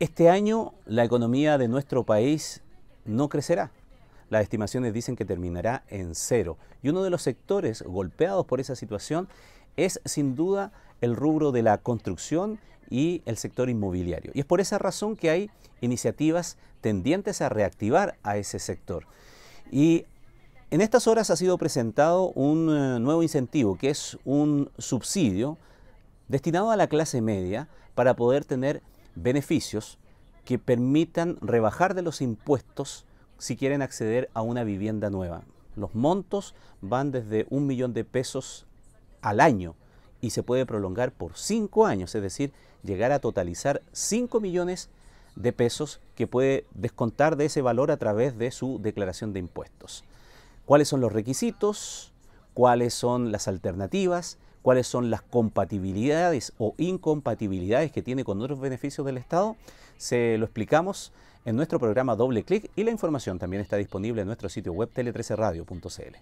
Este año la economía de nuestro país no crecerá. Las estimaciones dicen que terminará en cero. Y uno de los sectores golpeados por esa situación es sin duda el rubro de la construcción y el sector inmobiliario. Y es por esa razón que hay iniciativas tendientes a reactivar a ese sector. Y en estas horas ha sido presentado un eh, nuevo incentivo, que es un subsidio destinado a la clase media para poder tener beneficios que permitan rebajar de los impuestos si quieren acceder a una vivienda nueva. Los montos van desde un millón de pesos al año y se puede prolongar por cinco años, es decir, llegar a totalizar cinco millones de pesos que puede descontar de ese valor a través de su declaración de impuestos. ¿Cuáles son los requisitos? ¿Cuáles son las alternativas? cuáles son las compatibilidades o incompatibilidades que tiene con otros beneficios del Estado, se lo explicamos en nuestro programa Doble Clic y la información también está disponible en nuestro sitio web tele13radio.cl.